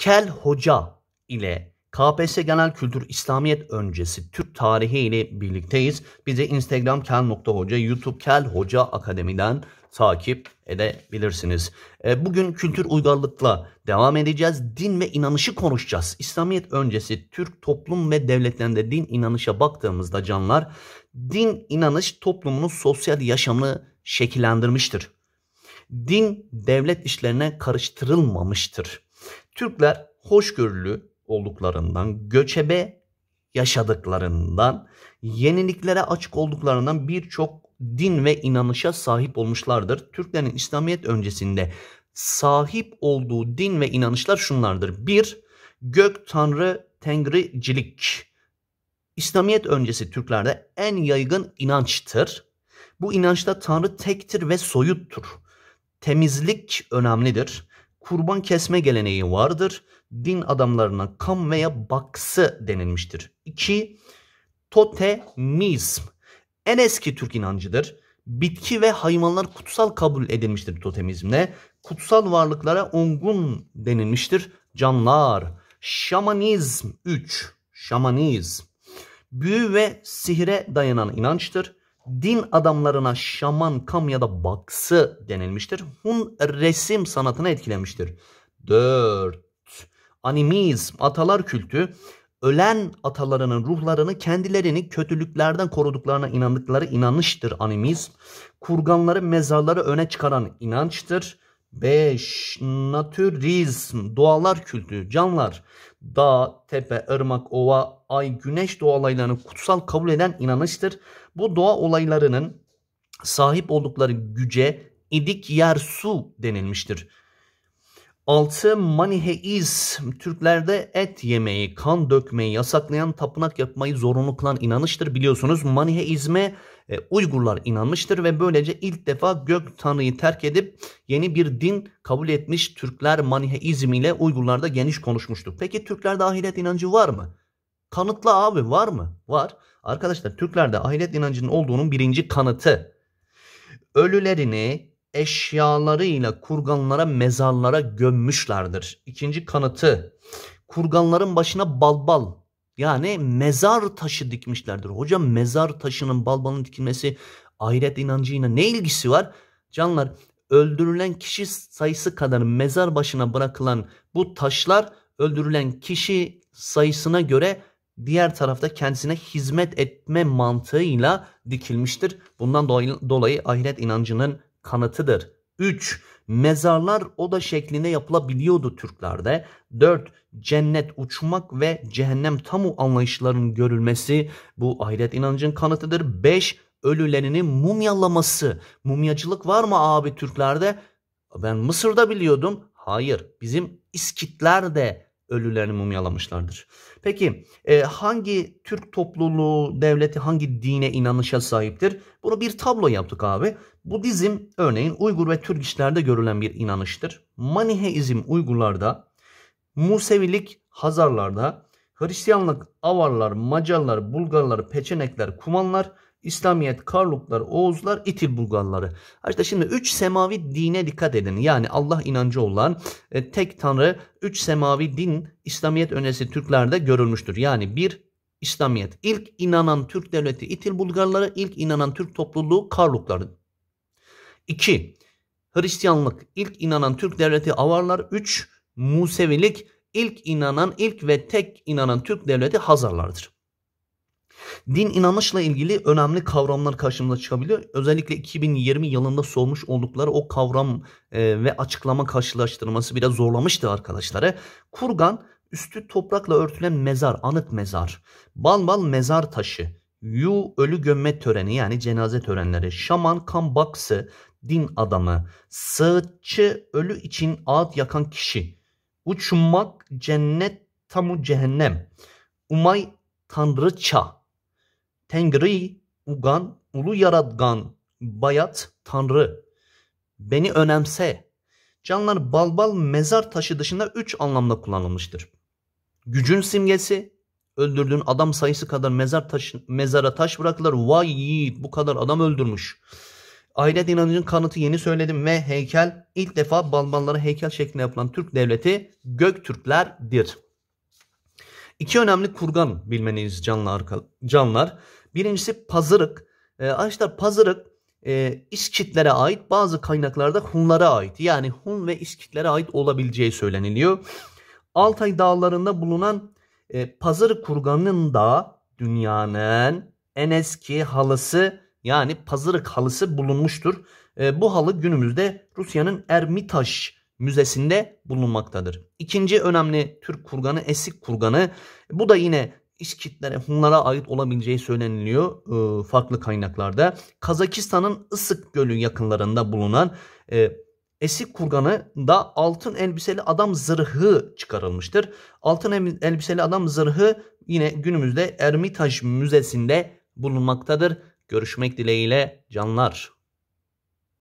Kel Hoca ile KPS Genel Kültür İslamiyet öncesi Türk tarihi ile birlikteyiz. Bizi Instagram kel.hoca, YouTube kel hoca akademiden takip edebilirsiniz. E, bugün kültür uygarlıkla devam edeceğiz. Din ve inanışı konuşacağız. İslamiyet öncesi Türk toplum ve devletlerinde din inanışa baktığımızda canlar, din inanış toplumunun sosyal yaşamını şekillendirmiştir. Din devlet işlerine karıştırılmamıştır Türkler hoşgörülü olduklarından, göçebe yaşadıklarından, yeniliklere açık olduklarından birçok din ve inanışa sahip olmuşlardır. Türklerin İslamiyet öncesinde sahip olduğu din ve inanışlar şunlardır. 1. Gök tanrı tengricilik. İslamiyet öncesi Türklerde en yaygın inançtır. Bu inançta tanrı tektir ve soyuttur. Temizlik önemlidir kurban kesme geleneği vardır. Din adamlarına kam veya baksı denilmiştir. 2. Totemizm en eski Türk inancıdır. Bitki ve hayvanlar kutsal kabul edilmiştir totemizmle. Kutsal varlıklara ongun denilmiştir. Canlar. Şamanizm 3. Şamanizm büyü ve sihre dayanan inançtır din adamlarına şaman, kam ya da baksı denilmiştir. Hun resim sanatına etkilenmiştir. 4. Animizm, atalar kültü, ölen atalarının ruhlarını kendilerini kötülüklerden koruduklarına inandıkları inanıştır animizm. Kurganları, mezarları öne çıkaran inançtır. 5. Natürizm, doğalar kültü, canlar, dağ, tepe, ırmak, ova, ay, güneş doğa olaylarını kutsal kabul eden inanıştır. Bu doğa olaylarının sahip oldukları güce idik yer su denilmiştir. 6. Maniheizm Türklerde et yemeyi, kan dökmeyi yasaklayan, tapınak yapmayı zorunlu kılan inanıştır. Biliyorsunuz Maniheizme e, Uygurlar inanmıştır ve böylece ilk defa gök tanrıyı terk edip yeni bir din kabul etmiş Türkler Maniheizm ile Uygurlarda geniş konuşmuştur. Peki Türklerde ahiret inancı var mı? Kanıtla abi var mı? Var. Arkadaşlar Türklerde ahiret inancının olduğunun birinci kanıtı. Ölülerini eşyalarıyla kurganlara mezarlara gömmüşlerdir. İkinci kanıtı kurganların başına balbal yani mezar taşı dikmişlerdir. Hocam mezar taşının balbalın dikilmesi ahiret inancıyla ne ilgisi var? Canlar öldürülen kişi sayısı kadar mezar başına bırakılan bu taşlar öldürülen kişi sayısına göre diğer tarafta kendisine hizmet etme mantığıyla dikilmiştir. Bundan dolayı, dolayı ahiret inancının kanıtıdır. 3. Mezarlar oda şeklinde yapılabiliyordu Türklerde. 4. Cennet uçmak ve cehennem tamu anlayışlarının görülmesi bu ahiret inancın kanıtıdır. 5. Ölülerini mumyalaması. Mumyacılık var mı abi Türklerde? Ben Mısır'da biliyordum. Hayır bizim İskitler de ölülerini mumyalamışlardır. Peki e, hangi Türk topluluğu, devleti, hangi dine inanışa sahiptir? Bunu bir tablo yaptık abi. Budizm örneğin Uygur ve Türk işlerde görülen bir inanıştır. Maniheizm Uygurlarda, Musevilik Hazarlarda, Hristiyanlık Avarlar, Macarlar, Bulgarlar, Peçenekler, Kumanlar İslamiyet, Karluklar, Oğuzlar, İtil Bulgarları. İşte şimdi üç semavi dine dikkat edin. Yani Allah inancı olan e, tek tanrı üç semavi din İslamiyet öncesi Türklerde görülmüştür. Yani bir İslamiyet. İlk inanan Türk devleti İtil Bulgarları, ilk inanan Türk topluluğu Karluklar. İki Hristiyanlık, ilk inanan Türk devleti Avarlar. Üç Musevilik, ilk inanan, ilk ve tek inanan Türk devleti Hazarlardır. Din inanışla ilgili önemli kavramlar karşımıza çıkabiliyor. Özellikle 2020 yılında sormuş oldukları o kavram e, ve açıklama karşılaştırması biraz zorlamıştı arkadaşlara. Kurgan üstü toprakla örtülen mezar, anıt mezar. Balbal mezar taşı. Yu ölü gömme töreni yani cenaze törenleri. Şaman kan baksı, din adamı. Sığıtçı ölü için ağıt yakan kişi. Uçmak cennet tamu cehennem. Umay tanrıça Tengri Ugan, Ulu Yaratgan, Bayat, Tanrı. Beni önemse. Canlar balbal mezar taşı dışında 3 anlamda kullanılmıştır. Gücün simgesi, öldürdüğün adam sayısı kadar mezar taşı, mezara taş bırakırlar. Vay yiğit bu kadar adam öldürmüş. Aile inancının kanıtı yeni söyledim ve heykel ilk defa balballara heykel şeklinde yapılan Türk devleti Göktürklerdir. İki önemli kurgan bilmeniz canlar, canlar. Birincisi pazırık. Ee, e, arkadaşlar pazırık e, İskitlere ait bazı kaynaklarda Hunlara ait. Yani Hun ve İskitlere ait olabileceği söyleniliyor. Altay dağlarında bulunan e, Pazarı Kurganı'nın da dünyanın en eski halısı yani Pazarık halısı bulunmuştur. E, bu halı günümüzde Rusya'nın Ermitaş Müzesi'nde bulunmaktadır. İkinci önemli Türk kurganı Esik Kurganı. Bu da yine iş Hunlara ait olabileceği söyleniliyor e, farklı kaynaklarda. Kazakistan'ın Isık Gölü yakınlarında bulunan e, Esik kurganı da altın elbiseli adam zırhı çıkarılmıştır. Altın elbiseli adam zırhı yine günümüzde Ermitaj Müzesi'nde bulunmaktadır. Görüşmek dileğiyle canlar.